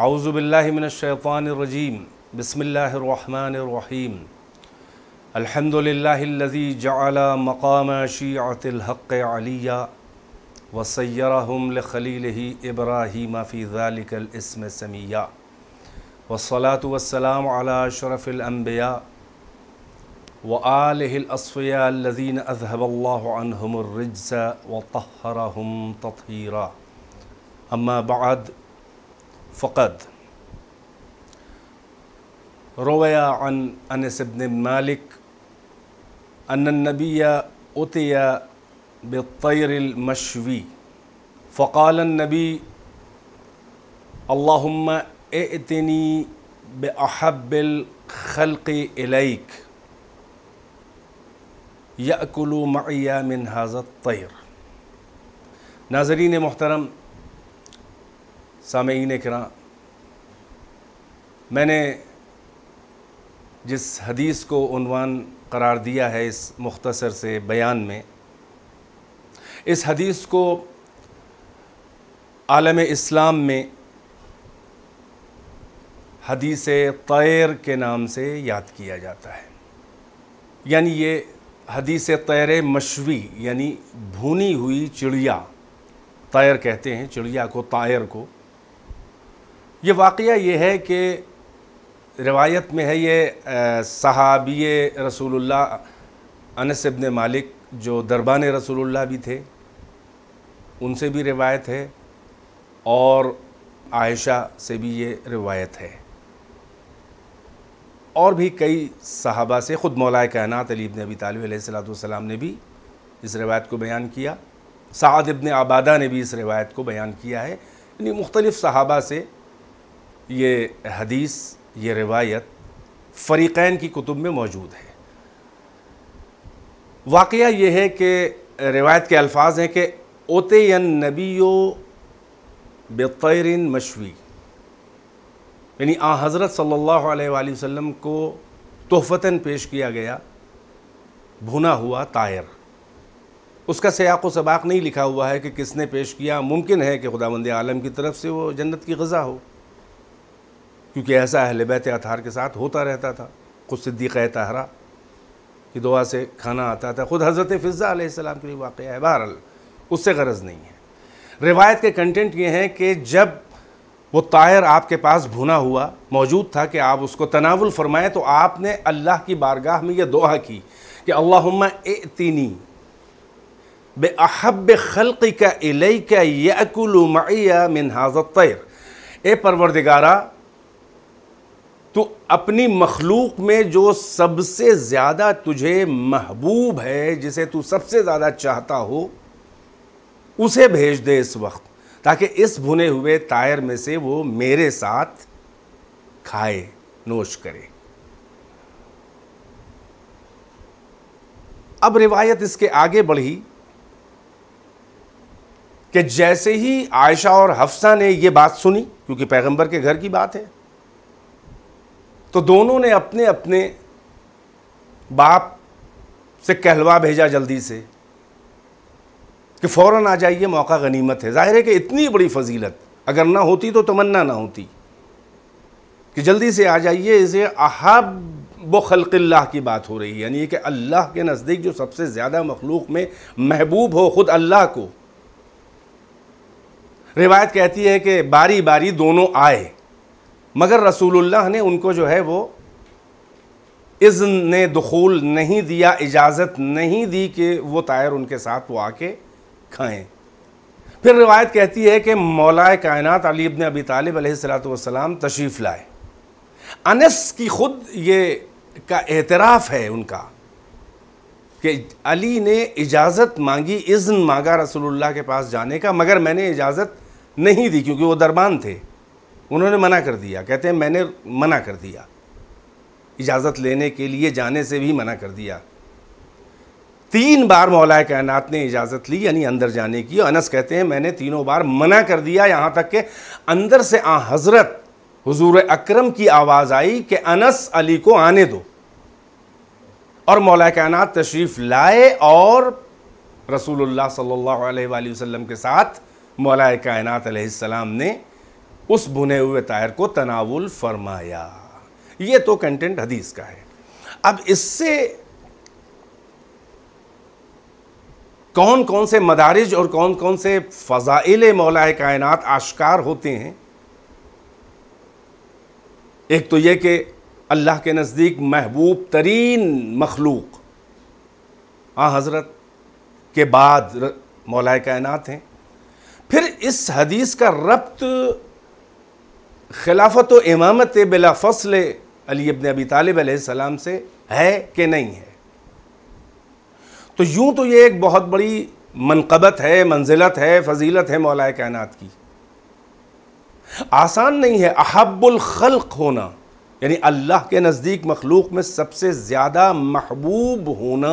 أعوذ بالله من الشيطان الرجيم بسم الله الرحمن الرحيم الحمد لله الذي جعل مقام شيعة الحق عليا وسيرهم لخليله إبراهيم في ذلك الاسم سميا والصلاة والسلام على شرف الأنبياء وآله الأصفياء الذين أذهب الله عنهم الرجس وطهرهم تطهيرا أما بعد فقد روي عن أنس بن مالك أن النبي أتي بالطير المشوي فقال النبي اللهم ائتني بأحب الخلق إليك ياكل معي من هذا الطير ناظرین محترم सामीन कराम मैंने जिस हदीस को उनवान करार दिया है इस मुख्तसर से बयान में इस हदीस को आलम इस्लाम में हदीस तैर के नाम से याद किया जाता है यानी ये हदीस तैर मशवी यानी भुनी हुई चिड़िया तैर कहते हैं चिड़िया को तायर को ये वाक़ ये है कि रिवायत में है ये सहाबी रसूलुल्लाह अनस मालिक जो दरबान रसूलुल्लाह भी थे उनसे भी रिवायत है और आयशा से भी ये रिवायत है और भी कई सहाबा से ख़ुद मौलाए कायनात अली इबन अबी ने भी इस रिवायत को बयान किया साद इब्ने आबादा ने भी इस रिवायत को बयान किया है यानी मुख्तलिफ़ सहाबा से ये हदीस ये रिवायत फ़रीक़ैन की कुतुब में मौजूद है वाक़ ये है कि रिवायत के अल्फाज हैं कि ओतयन नबीयो बेतरीन मशवी यानी आ हज़रत सल्लल्लाहु अलैहि वसल्लम को तोहफ़ता पेश किया गया भुना हुआ तायर उसका सयाक़ सबाक नहीं लिखा हुआ है कि किसने पेश किया मुमकिन है कि खुदावंद आलम की तरफ से वो जन्नत की गज़ा हो क्योंकि ऐसा अहल बैत अतार के साथ होता रहता था खुद सिद्दीक़ तहरा की दुआ से खाना आता था ख़ुद हज़रत फ़िज़ा आसमाम के लिए वाक़ है बहरल उससे गरज नहीं है रिवायत के कंटेंट ये हैं कि जब वो तायर आपके पास भुना हुआ मौजूद था कि आप उसको तनावुल फरमाएं तो आपने अल्लाह की बारगाह में यह दुआ की कि तीनी बे अहब खल्क़ का इलई का यकुल मिन तैर ए परवरदिगारा तो अपनी मखलूक में जो सबसे ज़्यादा तुझे महबूब है जिसे तू सबसे ज़्यादा चाहता हो उसे भेज दे इस वक्त ताकि इस भुने हुए तायर में से वो मेरे साथ खाए नोश करे अब रिवायत इसके आगे बढ़ी कि जैसे ही आयशा और हफ्सा ने ये बात सुनी क्योंकि पैगंबर के घर की बात है तो दोनों ने अपने अपने बाप से कहलवा भेजा जल्दी से कि फ़ौर आ जाइए मौका गनीमत है ज़ाहिर है कि इतनी बड़ी फजीलत अगर ना होती तो तमन्ना ना होती कि जल्दी से आ जाइए इसे अहब खल्क़ल्ला की बात हो रही है यानी कि अल्लाह के नज़दीक जो सबसे ज़्यादा मखलूक में महबूब हो ख़ुद अल्लाह को रिवायत कहती है कि बारी बारी दोनों आए मगर रसूलुल्लाह ने उनको जो है वो इज़्न ने दखूल नहीं दिया इजाज़त नहीं दी कि वो तायर उनके साथ वो आके खाएं फिर रिवायत कहती है कि मौलाए कायनत अली इबन अबी तालिब सलाम तशरीफ़ लाए अनस की ख़ुद ये का एतराफ़ है उनका कि अली ने इजाज़त मांगी इज़्न मांगा रसूलुल्लाह के पास जाने का मगर मैंने इजाज़त नहीं दी क्योंकि वो दरबान थे उन्होंने मना कर दिया कहते हैं मैंने मना कर दिया इजाज़त लेने के लिए जाने से भी मना कर दिया तीन बार मौलाय कायनात ने इजाज़त ली यानी अंदर जाने की और अनस कहते हैं मैंने तीनों बार मना कर दिया यहाँ तक के अंदर से आ हज़रत हुजूर अकरम की आवाज़ आई कि अनस अली को आने दो और मौला कायनात तशरीफ़ लाए और रसूलुल्लाह सल्लल्लाहु अलैहि वसल्लम के साथ मौलाय कायनात ने उस बुने हुए तायर को तनावुल फरमाया ये तो कंटेंट हदीस का है अब इससे कौन कौन से मदारिज और कौन कौन से फ़ज़ाइल मौलाए कायनात आश्कार होते हैं एक तो यह कि अल्लाह के नज़दीक महबूब तरीन मखलूक आ हाँ, हज़रत के बाद मौलाए कायनात हैं फिर इस हदीस का रब्त खिलाफत व इमामत बिला फसल अली इबन अबी तालिब सलाम से है कि नहीं है तो यूं तो ये एक बहुत बड़ी मनकबत है मंजिलत है फजीलत है मौलाए कायनात की आसान नहीं है खल्क होना यानी अल्लाह के नज़दीक मखलूक में सबसे ज़्यादा महबूब होना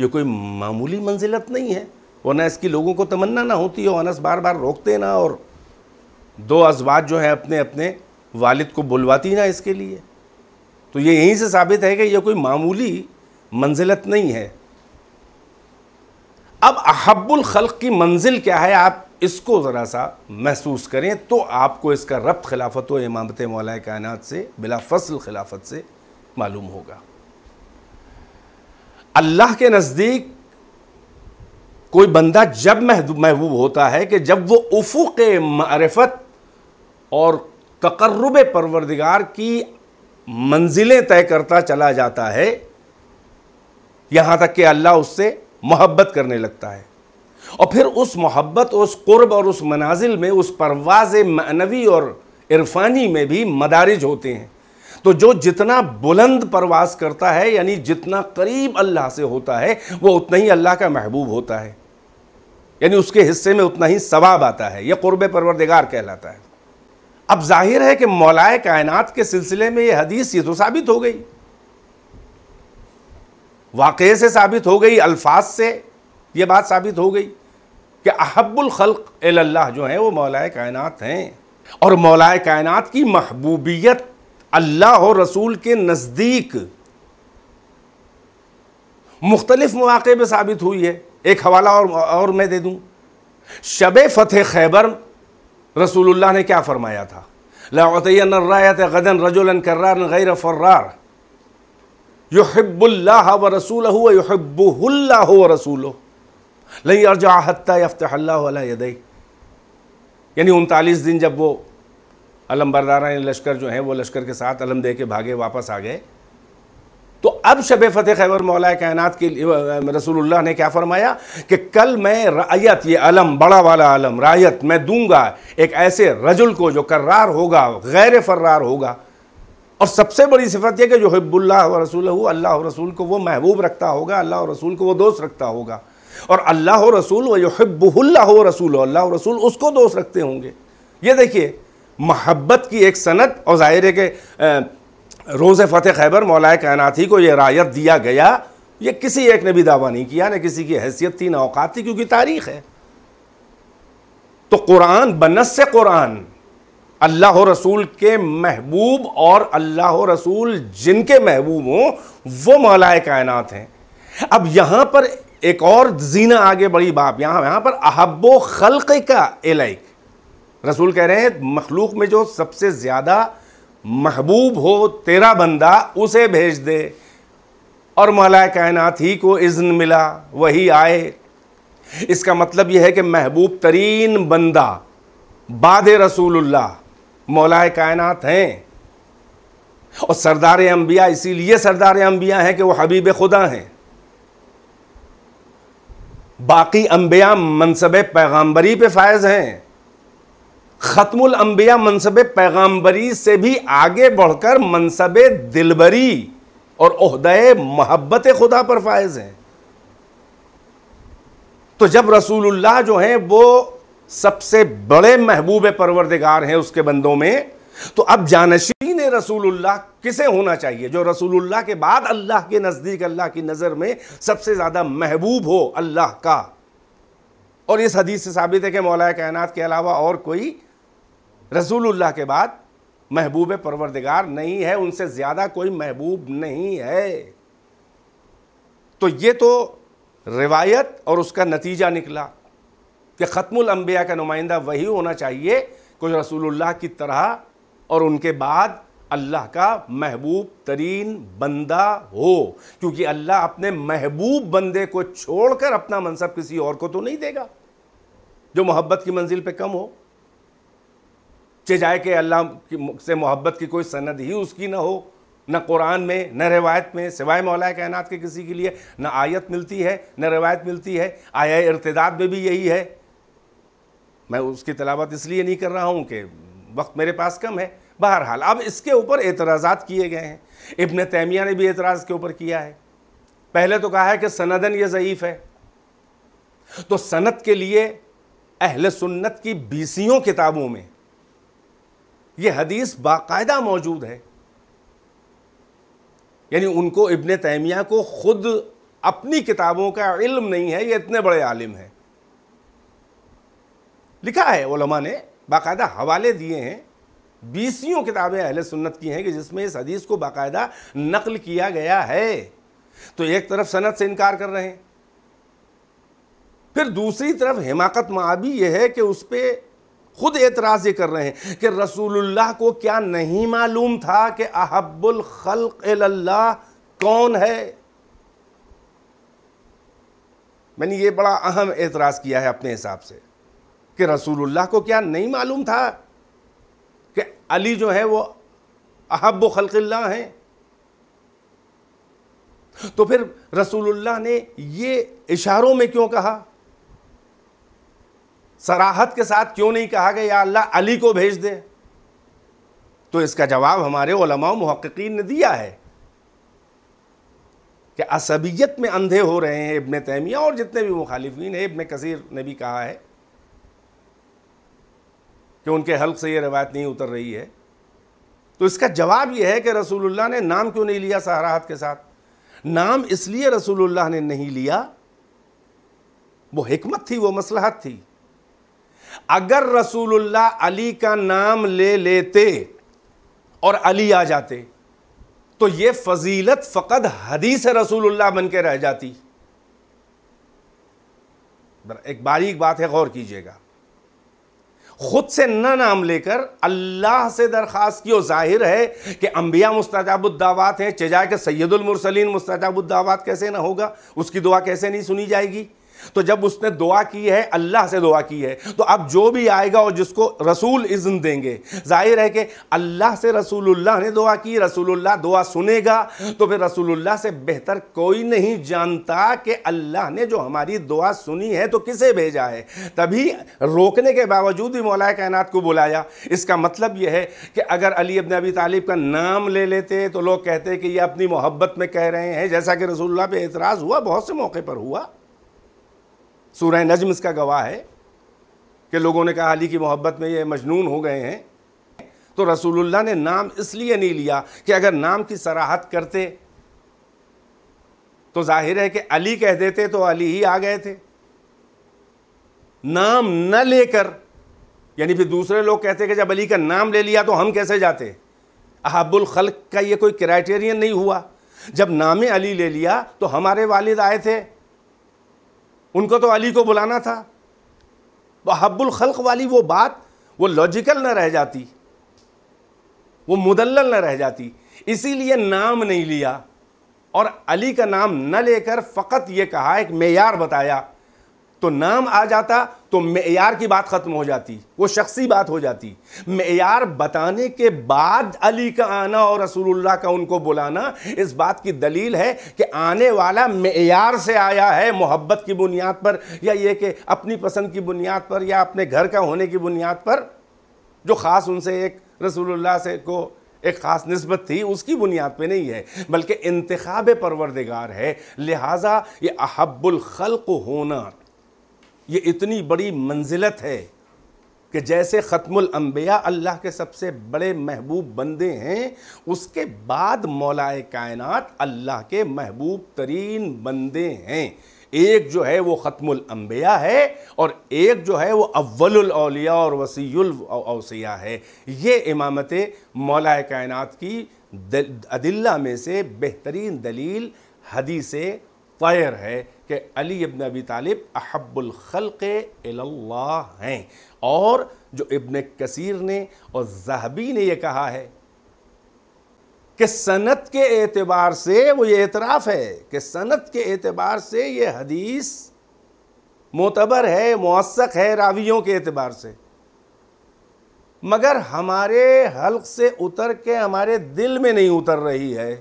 ये कोई मामूली मंजिलत नहीं है वरना इसकी लोगों को तमन्ना ना होती हो अनस बार बार रोकते ना और दो अजवाज जो है अपने अपने वालिद को बुलवाती ना इसके लिए तो ये यहीं से साबित है कि यह कोई मामूली मंजिलत नहीं है अब अहब्बुल खल्क की मंजिल क्या है आप इसको ज़रा सा महसूस करें तो आपको इसका रब्त खिलाफत व इमामत मौलाए कायनात से बिला फसल खिलाफत से मालूम होगा अल्लाह के नज़दीक कोई बंदा जब महबूब होता है कि जब वो उफुक मारफत और तकर्रब परवरदिगार की मंजिलें तय करता चला जाता है यहाँ तक कि अल्लाह उससे मोहब्बत करने लगता है और फिर उस मोहब्बत उस कुर्ब और उस मनाजिल में उस परवाज मानवी और इरफानी में भी मदारिज होते हैं तो जो जितना बुलंद परवाज करता है यानी जितना करीब अल्लाह से होता है वो उतना ही अल्लाह का महबूब होता है यानी उसके हिस्से में उतना ही सवाब आता है यह कुर्ब परवरदिगार कहलाता है अब जाहिर है कि मौलाए कायनात के सिलसिले में यह हदीस ये तो साबित हो गई वाक़े से साबित हो गई अल्फाज से ये बात साबित हो गई कि अहब्बुल खल्क अल्लाह जो है वो मौलाए कायनात हैं और मौलाए कायनात की महबूबियत अल्लाह और रसूल के नज़दीक मुख्तलिफ मौक़े पर साबित हुई है एक हवाला और, और मैं दे दूँ शब फतेह खैबर रसूलुल्लाह ने क्या फरमाया था लातन रायत गदन रजुल कर्रान गैर फर्रार युहब्बुल्लाह व रसूल युहब्बुल्लाह व रसूल लई अर्जा हत्ता यफ्तल्लादई यानी उनतालीस दिन जब वो अलम बरदारा लश्कर जो हैं वो लश्कर के साथ अलम दे के भागे वापस आ गए तो अब शब फ़तेह खैबर मौला कायनत के रसूलुल्लाह ने क्या फरमाया कि कल मैं रायत ये अलम बड़ा वाला अलम रायत मैं दूंगा एक ऐसे रजुल को जो करार होगा गैर फर्रार होगा और सबसे बड़ी सिफत यह कि जो हिब्बुल्ला व रसूल अल्लाह रसूल को वो महबूब रखता होगा अल्लाह रसूल को वो दोस्त रखता होगा और अल्लाह रसूल व हो रसूल अल्लाह रसूल उसको दोस्त रखते होंगे ये देखिए महब्बत की एक सनत और ज़ाहिर है कि रोज़ फ़तेह खैबर मौलाए कायनाती को यह रायत दिया गया ये किसी एक ने भी दावा नहीं किया ना किसी की हैसियत थी ना औकात थी क्योंकि तारीख़ है तो कुरान बनस से कुरान अल्लाह रसूल के महबूब और अल्लाह रसूल जिनके महबूब हों वो मौलाए कायनात हैं अब यहाँ पर एक और जीना आगे बड़ी बाप यहाँ यहाँ पर अहब्बो खल्क का एलाइक रसूल कह रहे हैं मखलूक में जो सबसे ज़्यादा महबूब हो तेरा बंदा उसे भेज दे और मौलाए कायनात ही को इज़्न मिला वही आए इसका मतलब यह है कि महबूब तरीन बंदा बाद रसूलुल्लाह मौलाए कायनात हैं और सरदार अम्बिया इसीलिए सरदार अम्बिया हैं कि वो हबीब खुदा हैं बाकी अम्बिया मनसब पैगाम्बरी पे फायज़ हैं ख़त्मुल अंबिया मनसब पैगाम्बरी से भी आगे बढ़कर मनसब दिलबरी और अहदय मोहब्बत खुदा पर फायज़ हैं तो जब रसूलुल्लाह जो हैं वो सबसे बड़े महबूब परवरदिगार हैं उसके बंदों में तो अब जानशीन रसूलुल्लाह किसे होना चाहिए जो रसूलुल्लाह के बाद अल्लाह के नज़दीक अल्लाह की नज़र में सबसे ज़्यादा महबूब हो अल्लाह का और इस हदीस से साबित है कि मौलाना कायनात के अलावा और कोई रसूलुल्लाह के बाद महबूब परवरदिगार नहीं है उनसे ज़्यादा कोई महबूब नहीं है तो ये तो रिवायत और उसका नतीजा निकला कि ख़त्मुल अम्बिया का नुमाइंदा वही होना चाहिए कुछ रसूलुल्लाह की तरह और उनके बाद अल्लाह का महबूब तरीन बंदा हो क्योंकि अल्लाह अपने महबूब बंदे को छोड़कर अपना मनसब किसी और को तो नहीं देगा जो मोहब्बत की मंजिल पे कम हो चे जाए कि अल्लाह से मोहब्बत की कोई सनद ही उसकी ना हो न कुरान में न रवायत में सिवाय मौलाए कायनात के किसी के लिए न आयत मिलती है न रवायत मिलती है आया इरतदाद में भी यही है मैं उसकी तलावत इसलिए नहीं कर रहा हूँ कि वक्त मेरे पास कम है बहरहाल अब इसके ऊपर एतराज़ा किए गए हैं इबन तैमिया ने भी एतराज़ के ऊपर किया है पहले तो कहा है कि सनदन ये ज़यीफ़ है तो सनत के लिए अहल सुन्नत की बीसियों किताबों में ये हदीस बाकायदा मौजूद है यानी उनको इबन तैमिया को खुद अपनी किताबों का इल्म नहीं है ये इतने बड़े आलिम हैं लिखा है ओलमा ने बाकायदा हवाले दिए हैं बीसियों किताबें अहल सुन्नत की हैं कि जिसमें इस हदीस को बाकायदा नकल किया गया है तो एक तरफ सनत से इनकार कर रहे हैं फिर दूसरी तरफ हिमाकत माबी यह है कि उस पर खुद एतराज़ ये कर रहे हैं कि रसूलुल्लाह को क्या नहीं मालूम था कि अहब्बुल खल्क़ल्ला कौन है मैंने ये बड़ा अहम एतराज़ किया है अपने हिसाब से कि रसूलुल्लाह को क्या नहीं मालूम था कि अली जो है वो अहब खल्क़ल्ला हैं तो फिर रसूलुल्लाह ने ये इशारों में क्यों कहा सराहत के साथ क्यों नहीं कहा गया या अल्लाह अली को भेज दे तो इसका जवाब हमारे महक्कीन ने दिया है कि असबियत में अंधे हो रहे हैं इबन तैमिया और जितने भी मुखालिफिन हैं इबन कसीर ने भी कहा है कि उनके हल्क से यह रवायत नहीं उतर रही है तो इसका जवाब यह है कि रसूलुल्लाह ने नाम क्यों नहीं लिया सराहत के साथ नाम इसलिए रसूलुल्लाह ने नहीं लिया वो हिकमत थी वो मसलहत थी अगर रसूलुल्लाह अली का नाम ले लेते और अली आ जाते तो ये फजीलत फ़कत हदीस रसूलुल्लाह बन के रह जाती एक बारीक बात है गौर कीजिएगा खुद से न नाम लेकर अल्लाह से दरख्वास्त की जाहिर है कि अंबिया मुस्तजाबुद्दावात हैं चेजा के सैदुलमरसलिन मुस्तजाबुद्दावात कैसे ना होगा उसकी दुआ कैसे नहीं सुनी जाएगी तो जब उसने दुआ की है अल्लाह से दुआ की है तो अब जो भी आएगा और जिसको रसूल इज़्न देंगे जाहिर है कि अल्लाह से रसूलुल्लाह ने दुआ की रसूलुल्लाह दुआ सुनेगा तो फिर रसूलुल्लाह से बेहतर कोई नहीं जानता कि अल्लाह ने जो हमारी दुआ सुनी है तो किसे भेजा है तभी रोकने के बावजूद भी मौलाए कायनात को बुलाया इसका मतलब यह है कि अगर अली अबन अबी तालिब का नाम ले लेते तो लोग कहते कि यह अपनी मोहब्बत में कह रहे हैं जैसा कि रसूलुल्लाह पर एतराज़ हुआ बहुत से मौके पर हुआ सूर्य नजम इसका गवाह है कि लोगों ने कहा अली की मोहब्बत में ये मजनून हो गए हैं तो रसूलुल्लाह ने नाम इसलिए नहीं लिया कि अगर नाम की सराहत करते तो जाहिर है कि अली कह देते तो अली ही आ गए थे नाम न लेकर यानी फिर दूसरे लोग कहते कि जब अली का नाम ले लिया तो हम कैसे जाते अहबुल खल्क का ये कोई क्राइटेरियन नहीं हुआ जब नाम अली ले लिया तो हमारे वालिद आए थे उनको तो अली को बुलाना था वह हब्बुल खल्क वाली वो बात वो लॉजिकल न रह जाती वो मुदल्लल न रह जाती इसीलिए नाम नहीं लिया और अली का नाम न लेकर फ़कत ये कहा एक मैार बताया तो नाम आ जाता तो मैार की बात ख़त्म हो जाती वो शख्सी बात हो जाती मैार बताने के बाद अली का आना और रसूलुल्लाह का उनको बुलाना इस बात की दलील है कि आने वाला मैार से आया है मोहब्बत की बुनियाद पर या ये कि अपनी पसंद की बुनियाद पर या अपने घर का होने की बुनियाद पर जो ख़ास उनसे एक रसूलुल्लाह से को एक ख़ास नस्बत थी उसकी बुनियाद पे नहीं है बल्कि इंतब परवरदिगार है लिहाजा ये अहबुल खल्क होना ये इतनी बड़ी मंजिलत है कि जैसे ख़त्मुल अम्बिया अल्लाह के सबसे बड़े महबूब बंदे हैं उसके बाद मौलाए कायनात अल्लाह के महबूब तरीन बंदे हैं एक जो है वो ख़त्मुल अम्बिया है और एक जो है वो अव्वलौलिया और वसील अवसिया है ये इमामत मौलाए कायनात की अदिल्ला में से बेहतरीन दलील से मुतैर है कि अली इब्न अबी तालिब अहब्बुल खल्क़ अल्लाह हैं और जो इब्न कसीर ने और जहबी ने यह कहा है कि सनत के एतबार से वो ये एतराफ़ है कि सनत के एतबार से ये हदीस मोतबर है मौसक है रावियों के एतबार से मगर हमारे हल्क से उतर के हमारे दिल में नहीं उतर रही है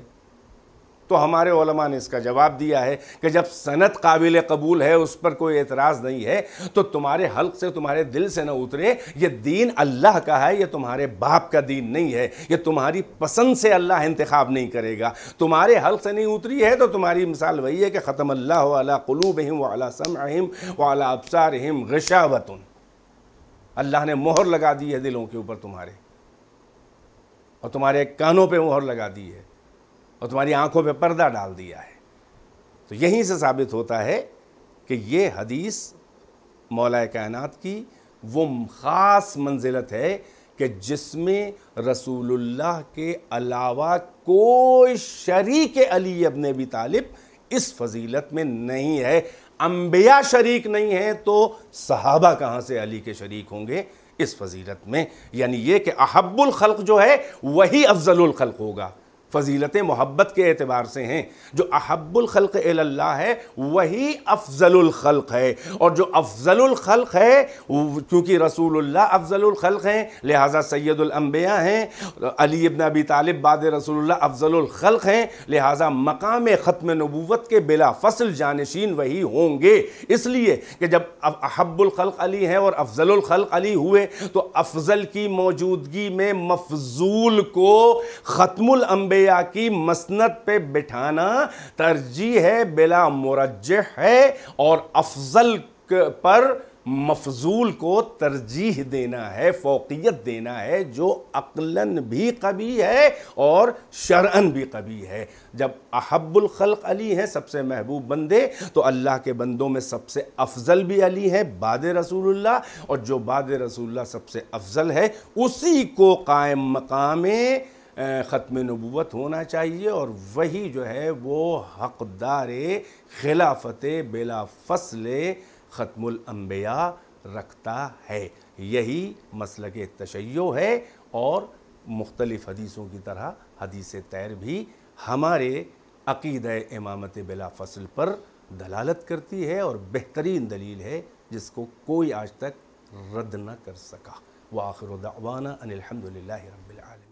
तो हमारे ओलमा ने इसका जवाब दिया है कि जब सनत काबिल कबूल है उस पर कोई एतराज़ नहीं है तो तुम्हारे हल्क से तुम्हारे दिल से ना उतरे ये दीन अल्लाह का है ये तुम्हारे बाप का दीन नहीं है ये तुम्हारी पसंद से अल्लाह इंतखब नहीं करेगा तुम्हारे हल्क से नहीं उतरी है तो तुम्हारी मिसाल वही है कि ख़त्म अल्लाह वाला कलूब हिम वाला सम अहिम वाला अबसार हिम गशावतन अल्लाह ने मोहर लगा दी है दिलों के ऊपर तुम्हारे और तुम्हारे कानों पे मोहर लगा दी है और तुम्हारी आंखों पे पर्दा डाल दिया है तो यहीं से साबित होता है कि ये हदीस मौला कायनात की वो ख़ास मंजिलत है कि जिसमें रसूलुल्लाह के अलावा कोई शरीक अली अबन भी तालिब इस फजीलत में नहीं है अम्बिया शरीक नहीं है तो सहाबा कहाँ से अली के शरीक होंगे इस फजीलत में यानी ये कि अहब्बुल खल्क जो है वही अफजलुल खल्क होगा फजीलत मोहब्बत के अतबार से हैं जो अहब्बुलखल्क एल्ला है वही अफजलखल्क है और जो अफजलखल्क है क्योंकि रसूलुल्लाह अफजलखल्क हैं लिहाजा सैदुलम्बिया हैं अली इबन अबी तालिब बाद रसूलुल्लाह अफजलखल्क हैं लिहाजा मकाम ख़त्म नबूवत के बिला फसल जानशीन वही होंगे इसलिए कि जब अहब्बुलखल्क अली हैं और अफजलखल्क अली हुए तो अफजल की मौजूदगी में मफजूल को अम्बे रवैया की मसनत पे बिठाना तरजीह है बिला मुरज है और अफजल पर मफजूल को तरजीह देना है फोकियत देना है जो अक्लन भी कभी है और शरअन भी कभी है जब अहब्बुल खल्क अली हैं सबसे महबूब बंदे तो अल्लाह के बंदों में सबसे अफजल भी अली हैं बाद रसूलुल्लाह और जो बाद रसूलुल्लाह सबसे अफजल है उसी को कायम मकाम ख़त्म नबूत होना चाहिए और वही जो है वो हकदार खिलाफत बेला फसल ख़त्मबिया रखता है यही मसल के तशैयो है और मुख्तलिफ़ हदीसों की तरह हदीस तैर भी हमारे अकीद इमामत बिला फसल पर दलालत करती है और बेहतरीन दलील है जिसको कोई आज तक रद्द न कर सका व आखिर दवाना अनिलहमदिल्ल रबाल